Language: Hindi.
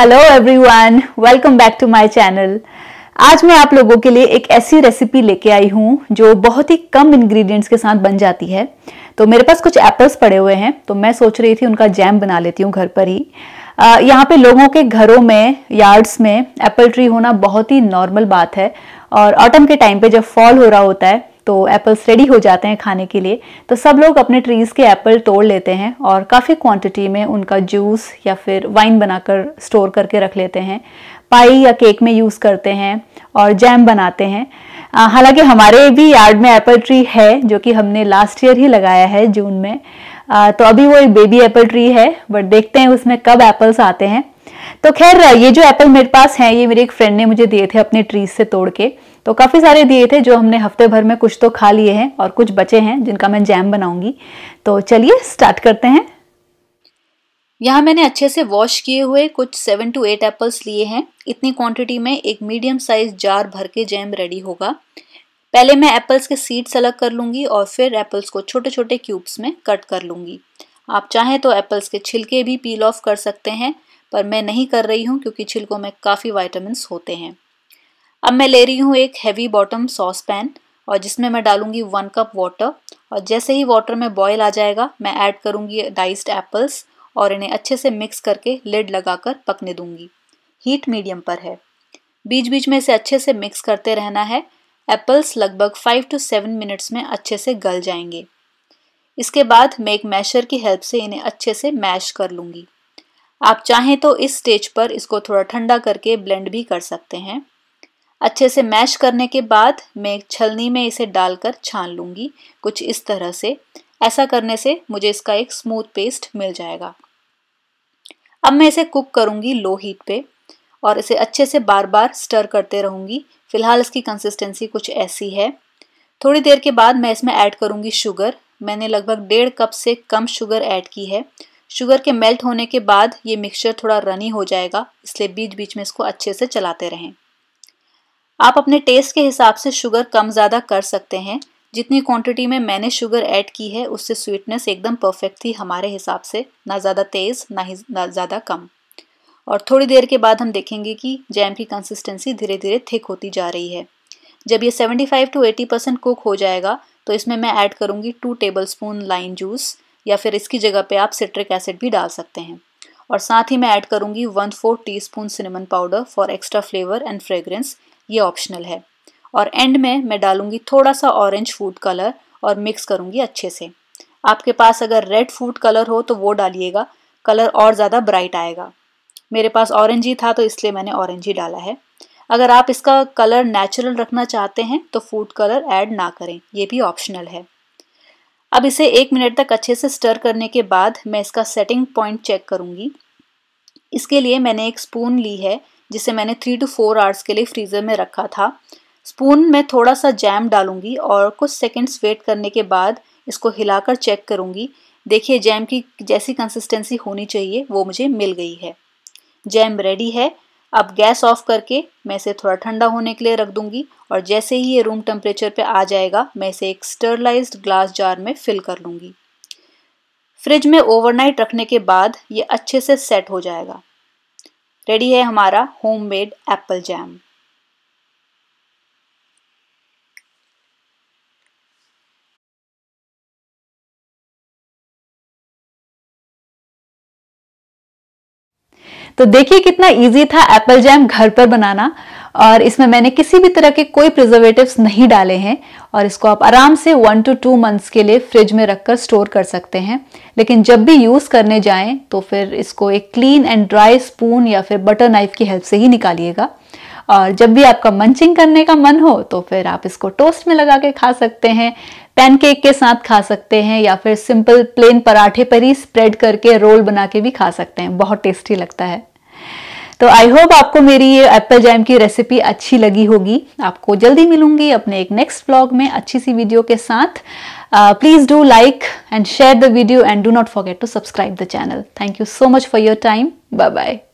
hello everyone welcome back to my channel आज मैं आप लोगों के लिए एक ऐसी रेसिपी लेके आई हूँ जो बहुत ही कम इंग्रेडिएंट्स के साथ बन जाती है तो मेरे पास कुछ एप्पल्स पड़े हुए हैं तो मैं सोच रही थी उनका जैम बना लेती हूँ घर पर ही यहाँ पे लोगों के घरों में यार्ड्स में एप्पल ट्री होना बहुत ही नॉर्मल बात है और ऑटम के टाइम पे जब फॉल हो रहा होता है तो एप्पल्स रेडी हो जाते हैं खाने के लिए तो सब लोग अपने ट्रीज़ के एप्पल तोड़ लेते हैं और काफ़ी क्वांटिटी में उनका जूस या फिर वाइन बनाकर स्टोर करके रख लेते हैं पाई या केक में यूज़ करते हैं और जैम बनाते हैं हालांकि हमारे भी यार्ड में एप्पल ट्री है जो कि हमने लास्ट ईयर ही लगाया है जून में आ, तो अभी वो एक बेबी एप्पल ट्री है बट देखते हैं उसमें कब एप्पल्स आते हैं तो खैर ये जो एप्पल मेरे पास हैं ये मेरे एक फ्रेंड ने मुझे दिए थे अपने ट्रीज से तोड़ के तो काफ़ी सारे दिए थे जो हमने हफ्ते भर में कुछ तो खा लिए हैं और कुछ बचे हैं जिनका मैं जैम बनाऊंगी तो चलिए स्टार्ट करते हैं यहाँ मैंने अच्छे से वॉश किए हुए कुछ सेवन टू एट एप्पल्स लिए हैं इतनी क्वांटिटी में एक मीडियम साइज जार भर के जैम रेडी होगा पहले मैं एप्पल्स के सीड्स अलग कर लूँगी और फिर एप्पल्स को छोटे छोटे क्यूब्स में कट कर लूँगी आप चाहें तो एप्पल्स के छिलके भी पील ऑफ कर सकते हैं पर मैं नहीं कर रही हूँ क्योंकि छिलकों में काफ़ी वाइटामस होते हैं अब मैं ले रही हूँ एक हैवी बॉटम सॉस पैन और जिसमें मैं डालूंगी वन कप वाटर और जैसे ही वाटर में बॉयल आ जाएगा मैं ऐड करूँगी डाइस्ड एप्पल्स और इन्हें अच्छे से मिक्स करके लिड लगाकर पकने दूंगी हीट मीडियम पर है बीच बीच में इसे अच्छे से मिक्स करते रहना है एप्पल्स लगभग फाइव टू सेवन मिनट्स में अच्छे से गल जाएंगे इसके बाद मैं एक मैशर की हेल्प से इन्हें अच्छे से मैश कर लूँगी आप चाहें तो इस स्टेज पर इसको थोड़ा ठंडा करके ब्लेंड भी कर सकते हैं अच्छे से मैश करने के बाद मैं एक छलनी में इसे डालकर छान लूँगी कुछ इस तरह से ऐसा करने से मुझे इसका एक स्मूथ पेस्ट मिल जाएगा अब मैं इसे कुक करूँगी लो हीट पे और इसे अच्छे से बार बार स्टर करते रहूँगी फ़िलहाल इसकी कंसिस्टेंसी कुछ ऐसी है थोड़ी देर के बाद मैं इसमें ऐड करूँगी शुगर मैंने लगभग डेढ़ कप से कम शुगर ऐड की है शुगर के मेल्ट होने के बाद ये मिक्सचर थोड़ा रनी हो जाएगा इसलिए बीच बीच में इसको अच्छे से चलाते रहें आप अपने टेस्ट के हिसाब से शुगर कम ज़्यादा कर सकते हैं जितनी क्वांटिटी में मैंने शुगर ऐड की है उससे स्वीटनेस एकदम परफेक्ट थी हमारे हिसाब से ना ज़्यादा तेज़ ना ही ना ज़्यादा कम और थोड़ी देर के बाद हम देखेंगे कि जैम की कंसिस्टेंसी धीरे धीरे थिक होती जा रही है जब ये 75 टू एटी परसेंट कुक हो जाएगा तो इसमें मैं ऐड करूँगी two tablespoon lime juice या फिर इसकी जगह पे आप सिट्रिक एसिड भी डाल सकते हैं और साथ ही मैं ऐड करूँगी one fourth teaspoon cinnamon powder for extra flavour and fragrance ये ऑप्शनल है और एंड में मैं डालूँगी थोड़ा सा ऑरेंज फूड कलर और मिक्स करूँगी अच्छे से आपके पास अगर रेड फूड कलर हो तो वो डालिएगा कलर और ज़्यादा ब्राइट आएगा मेरे पास ऑरेंज ही था तो इसलिए मैंने ऑरेंज ही डाला है अगर आप इसका कलर नेचुरल रखना चाहते हैं तो फूड कलर ऐड ना करें ये भी ऑप्शनल है अब इसे एक मिनट तक अच्छे से स्टर करने के बाद मैं इसका सेटिंग पॉइंट चेक करूँगी इसके लिए मैंने एक स्पून ली है जिसे मैंने थ्री टू फोर आवर्स के लिए फ्रीज़र में रखा था स्पून में थोड़ा सा जैम डालूंगी और कुछ सेकंड्स वेट करने के बाद इसको हिलाकर चेक करूंगी देखिए जैम की जैसी कंसिस्टेंसी होनी चाहिए वो मुझे मिल गई है जैम रेडी है अब गैस ऑफ करके मैं इसे थोड़ा ठंडा होने के लिए रख दूंगी और जैसे ही ये रूम टेम्परेचर पे आ जाएगा मैं इसे एक स्टरलाइज ग्लास जार में फिल कर लूंगी फ्रिज में ओवरनाइट रखने के बाद ये अच्छे से सेट हो जाएगा रेडी है हमारा होममेड एप्पल जैम तो देखिए कितना इजी था एप्पल जैम घर पर बनाना और इसमें मैंने किसी भी तरह के कोई प्रिजर्वेटिव्स नहीं डाले हैं और इसको आप आराम से वन टू टू मंथ्स के लिए फ्रिज में रखकर स्टोर कर सकते हैं लेकिन जब भी यूज़ करने जाएं तो फिर इसको एक क्लीन एंड ड्राई स्पून या फिर बटर नाइफ की हेल्प से ही निकालिएगा और जब भी आपका मंचिंग करने का मन हो तो फिर आप इसको टोस्ट में लगा के खा सकते हैं पैनकेक के साथ खा सकते हैं या फिर सिंपल प्लेन पराठे पर ही स्प्रेड करके रोल बना के भी खा सकते हैं बहुत टेस्टी लगता है तो आई होप आपको मेरी ये एप्पल जैम की रेसिपी अच्छी लगी होगी आपको जल्दी मिलूंगी अपने एक नेक्स्ट ब्लॉग में अच्छी सी वीडियो के साथ please do like and share the video and do not forget to subscribe the channel thank you so much for your time bye bye